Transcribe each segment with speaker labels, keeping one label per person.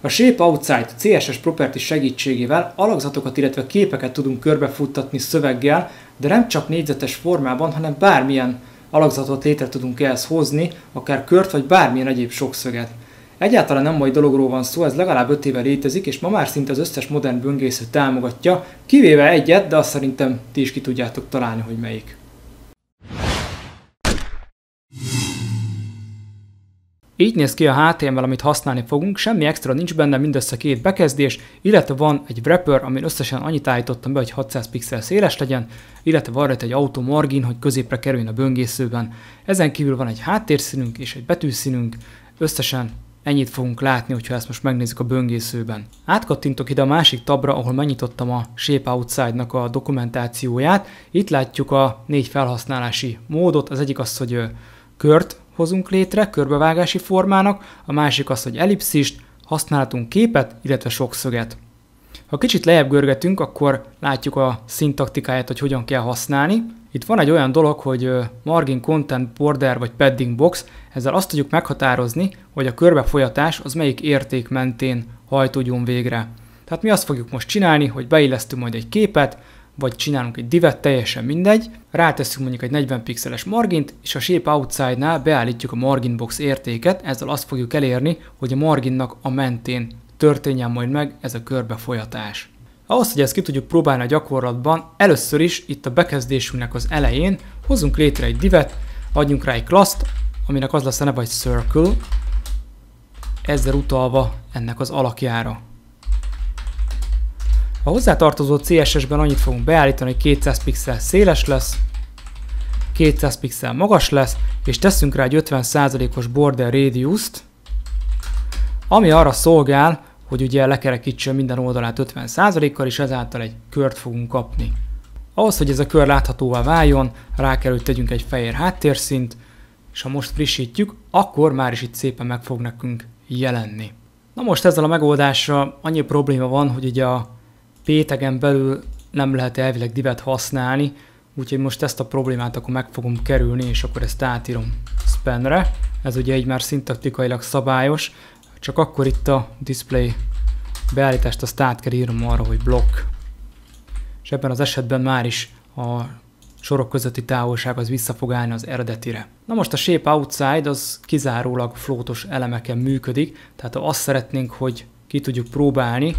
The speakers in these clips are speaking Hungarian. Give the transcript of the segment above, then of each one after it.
Speaker 1: A Shape Outside CSS Property segítségével alakzatokat, illetve képeket tudunk körbefuttatni szöveggel, de nem csak négyzetes formában, hanem bármilyen alakzatot létre tudunk ehhez hozni, akár kört vagy bármilyen egyéb sokszöget. Egyáltalán nem mai dologról van szó, ez legalább 5 éve létezik, és ma már szinte az összes modern böngésző támogatja, kivéve egyet, de azt szerintem ti is ki tudjátok találni, hogy melyik. Így néz ki a HTML, amit használni fogunk, semmi extra nincs benne, mindössze két bekezdés, illetve van egy wrapper, amin összesen annyit állítottam be, hogy 600 pixel széles legyen, illetve van egy auto margin, hogy középre kerüljön a böngészőben. Ezen kívül van egy háttérszínünk és egy betűszínünk, összesen ennyit fogunk látni, hogyha ezt most megnézzük a böngészőben. Átkattintok ide a másik tabra, ahol megnyitottam a Shape Outside-nak a dokumentációját. Itt látjuk a négy felhasználási módot, az egyik az, hogy kört hozunk létre körbevágási formának, a másik az, hogy ellipszist, használhatunk képet, illetve sokszöget. Ha kicsit lejjebb görgetünk, akkor látjuk a szintaktikáját, hogy hogyan kell használni. Itt van egy olyan dolog, hogy margin content border vagy padding box, ezzel azt tudjuk meghatározni, hogy a körbefolyatás az melyik érték mentén hajtódjon végre. Tehát mi azt fogjuk most csinálni, hogy beillesztünk majd egy képet, vagy csinálunk egy divet, teljesen mindegy, ráteszünk mondjuk egy 40 pixeles margint, és a Shape Outside-nál beállítjuk a margin box értéket, ezzel azt fogjuk elérni, hogy a marginnak a mentén történjen majd meg ez a körbefolyatás. Ahhoz, hogy ezt ki tudjuk próbálni a gyakorlatban, először is itt a bekezdésünknek az elején hozunk létre egy divet, adjunk rá egy klaszt, aminek az lesz a neve, hogy circle, ezzel utalva ennek az alakjára. A hozzátartozó CSS-ben annyit fogunk beállítani, hogy 200 pixel széles lesz, 200 pixel magas lesz, és teszünk rá egy 50%-os border radius-t, ami arra szolgál, hogy ugye lekerekítsen minden oldalát 50%-kal, és ezáltal egy kört fogunk kapni. Ahhoz, hogy ez a kör láthatóvá váljon, rá kell, hogy tegyünk egy fehér háttérszint, és ha most frissítjük, akkor már is itt szépen meg fog nekünk jelenni. Na most ezzel a megoldással annyi probléma van, hogy ugye a pétegen belül nem lehet elvileg divet használni, úgyhogy most ezt a problémát akkor meg fogom kerülni, és akkor ezt átírom spanre. Ez ugye egy már szintaktikailag szabályos, csak akkor itt a display beállítást azt át kell írnom arra, hogy block. És ebben az esetben már is a sorok közötti távolság az vissza fog állni az eredetire. Na most a Shape Outside az kizárólag flótos elemeken működik, tehát ha azt szeretnénk, hogy ki tudjuk próbálni,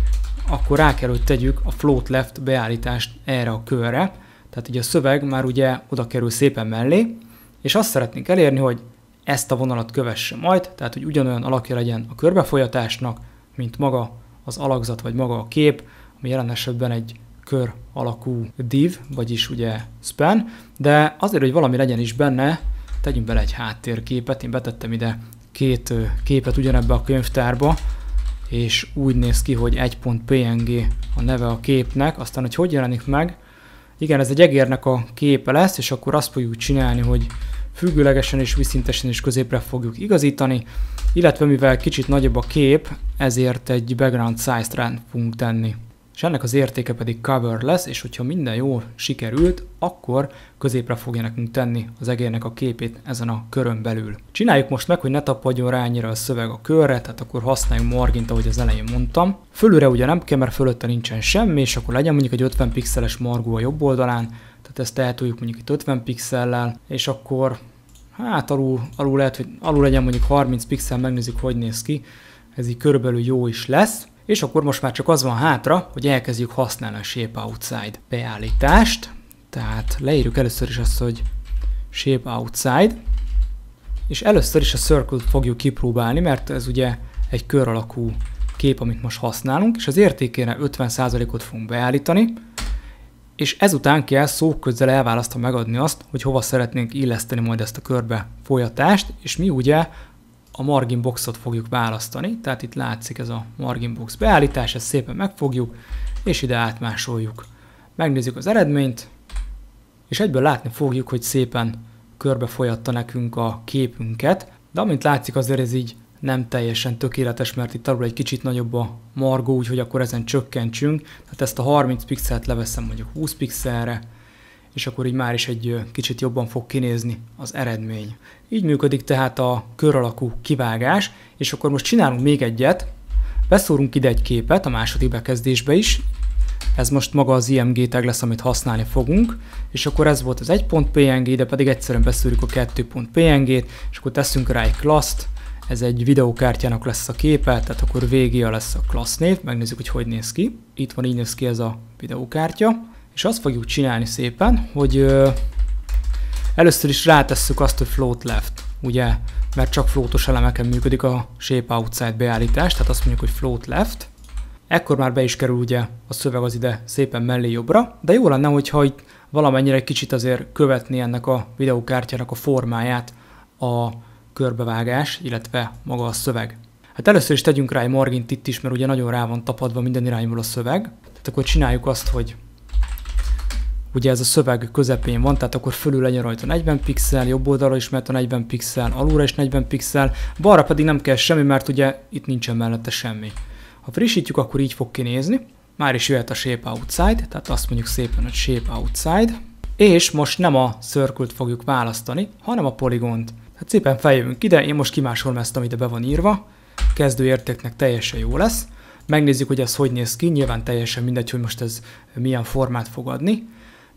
Speaker 1: akkor rá kell, hogy tegyük a float left beállítást erre a körre, tehát ugye a szöveg már ugye oda kerül szépen mellé, és azt szeretnénk elérni, hogy ezt a vonalat kövesse majd, tehát hogy ugyanolyan alakja legyen a körbefolyatásnak, mint maga az alakzat vagy maga a kép, ami jelen esetben egy kör alakú div, vagyis ugye span, de azért, hogy valami legyen is benne, tegyünk bele egy háttérképet, én betettem ide két képet ugyanebbe a könyvtárba, és úgy néz ki, hogy 1.png a neve a képnek, aztán hogy hogy jelenik meg, igen, ez egy egérnek a képe lesz, és akkor azt fogjuk csinálni, hogy függőlegesen és viszintesen is középre fogjuk igazítani, illetve mivel kicsit nagyobb a kép, ezért egy background size-t fogunk tenni és ennek az értéke pedig cover lesz, és hogyha minden jól sikerült, akkor középre fogja nekünk tenni az egérnek a képét ezen a körön belül. Csináljuk most meg, hogy ne tapadjon rá annyira a szöveg a körre, tehát akkor használjunk margint, ahogy az elején mondtam. Fölülre ugye nem kell, mert fölötte nincsen semmi, és akkor legyen mondjuk egy 50 pixeles margó a jobb oldalán, tehát ezt eltújjuk mondjuk itt 50 pixellel, és akkor hát alul, alul lehet, hogy alul legyen mondjuk 30 pixel, megnézzük, hogy néz ki. Ez így körülbelül jó is lesz és akkor most már csak az van hátra, hogy elkezdjük használni a Shape Outside beállítást. Tehát leírjuk először is azt, hogy Shape Outside, és először is a Circle-t fogjuk kipróbálni, mert ez ugye egy kör alakú kép, amit most használunk, és az értékére 50%-ot fogunk beállítani, és ezután kell szóközzel elválasztva megadni azt, hogy hova szeretnénk illeszteni majd ezt a körbe folyatást, és mi ugye a margin boxot fogjuk választani, tehát itt látszik ez a margin box beállítás, ezt szépen megfogjuk, és ide átmásoljuk. Megnézzük az eredményt, és egyből látni fogjuk, hogy szépen körbe folyatta nekünk a képünket, de amint látszik azért ez így nem teljesen tökéletes, mert itt alul egy kicsit nagyobb a margó, úgyhogy akkor ezen csökkentsünk. Tehát ezt a 30 pixelt leveszem mondjuk 20 pixelre, és akkor így már is egy kicsit jobban fog kinézni az eredmény. Így működik tehát a kör alakú kivágás, és akkor most csinálunk még egyet, beszúrunk ide egy képet a második bekezdésbe is, ez most maga az IMG tag lesz, amit használni fogunk, és akkor ez volt az 1.png, de pedig egyszerűen beszúrjuk a 2.png-t, és akkor teszünk rá egy class-t. ez egy videókártyának lesz a képe, tehát akkor végéje lesz a klassz név, megnézzük, hogy hogy néz ki. Itt van, így néz ki ez a videókártya. És azt fogjuk csinálni szépen, hogy ö, először is rátesszük azt, hogy float left, ugye, mert csak floatos elemeken működik a shape outside beállítás, tehát azt mondjuk, hogy float left, Ekkor már be is kerül ugye a szöveg az ide szépen mellé jobbra, de jó lenne, hogyha itt valamennyire kicsit azért követni ennek a videókártyának a formáját a körbevágás, illetve maga a szöveg. Hát először is tegyünk rá egy margint itt is, mert ugye nagyon rá van tapadva minden irányból a szöveg. Tehát akkor csináljuk azt, hogy ugye ez a szöveg közepén van, tehát akkor fölül legyen rajta 40 pixel, jobb oldalra is mert a 40 pixel, alulra is 40 pixel, balra pedig nem kell semmi, mert ugye itt nincsen mellette semmi. Ha frissítjük, akkor így fog kinézni. Már is jöhet a Shape Outside, tehát azt mondjuk szépen, hogy Shape Outside. És most nem a circle fogjuk választani, hanem a poligont. Tehát szépen feljövünk ide, én most kimásolom ezt, amit be van írva. Kezdőértéknek teljesen jó lesz. Megnézzük, hogy ez hogy néz ki, nyilván teljesen mindegy, hogy most ez milyen formát fog adni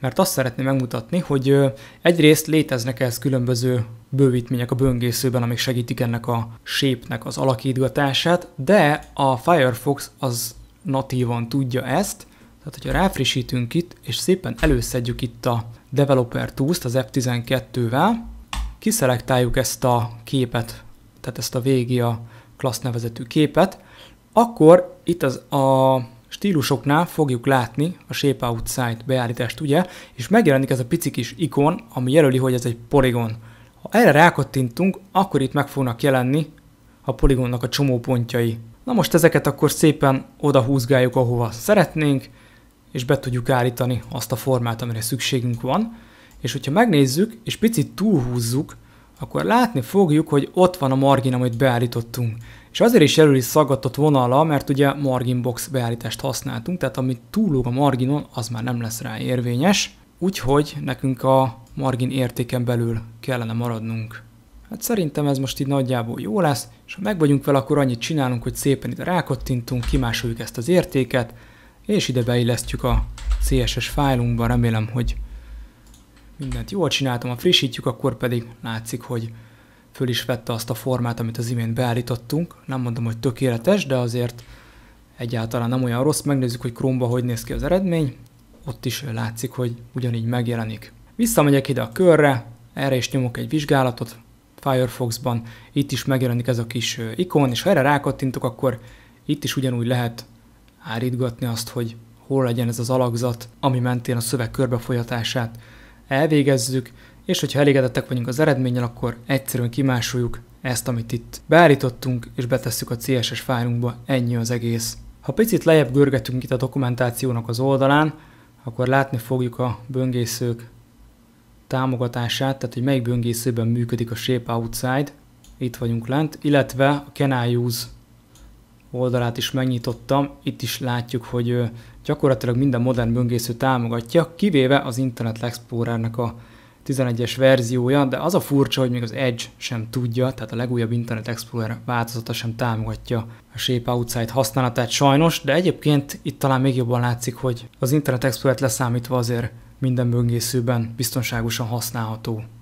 Speaker 1: mert azt szeretném megmutatni, hogy egyrészt léteznek ehhez különböző bővítmények a böngészőben, amik segítik ennek a shape-nek az alakítgatását, de a Firefox az natívan tudja ezt, tehát hogyha ráfrissítünk itt, és szépen előszedjük itt a Developer tools az F12-vel, kiszelektáljuk ezt a képet, tehát ezt a végi a nevezetű képet, akkor itt az a stílusoknál fogjuk látni a Shape Outside beállítást, ugye, és megjelenik ez a pici kis ikon, ami jelöli, hogy ez egy poligon. Ha erre rákattintunk, akkor itt meg fognak jelenni a poligonnak a csomópontjai. Na most ezeket akkor szépen oda húzgáljuk, ahova szeretnénk, és be tudjuk állítani azt a formát, amire szükségünk van. És hogyha megnézzük, és picit túlhúzzuk akkor látni fogjuk, hogy ott van a margin, amit beállítottunk. És azért is jelöli szaggatott vonala, mert ugye margin box beállítást használtunk, tehát amit túlóg a marginon, az már nem lesz rá érvényes, úgyhogy nekünk a margin értéken belül kellene maradnunk. Hát szerintem ez most így nagyjából jó lesz, és ha meg vagyunk vele, akkor annyit csinálunk, hogy szépen ide rákottintunk, kimásoljuk ezt az értéket, és ide beillesztjük a CSS fájlunkba, remélem, hogy mindent jól csináltam, ha frissítjük, akkor pedig látszik, hogy föl is vette azt a formát, amit az imént beállítottunk. Nem mondom, hogy tökéletes, de azért egyáltalán nem olyan rossz. Megnézzük, hogy Chrome-ba hogy néz ki az eredmény. Ott is látszik, hogy ugyanígy megjelenik. Visszamegyek ide a körre, erre is nyomok egy vizsgálatot Firefoxban. Itt is megjelenik ez a kis ikon, és ha erre rákattintok, akkor itt is ugyanúgy lehet állítgatni azt, hogy hol legyen ez az alakzat, ami mentén a szöveg körbefolyatását elvégezzük, és hogyha elégedettek vagyunk az eredménnyel, akkor egyszerűen kimásoljuk ezt, amit itt beállítottunk, és betesszük a CSS fájlunkba, ennyi az egész. Ha picit lejjebb görgetünk itt a dokumentációnak az oldalán, akkor látni fogjuk a böngészők támogatását, tehát hogy melyik böngészőben működik a Shape Outside, itt vagyunk lent, illetve a Can I Use oldalát is megnyitottam, itt is látjuk, hogy gyakorlatilag minden modern böngésző támogatja, kivéve az Internet Explorernek a 11-es verziója, de az a furcsa, hogy még az Edge sem tudja, tehát a legújabb Internet Explorer változata sem támogatja a Shape Outside használatát sajnos, de egyébként itt talán még jobban látszik, hogy az Internet Explorer-t leszámítva azért minden böngészőben biztonságosan használható.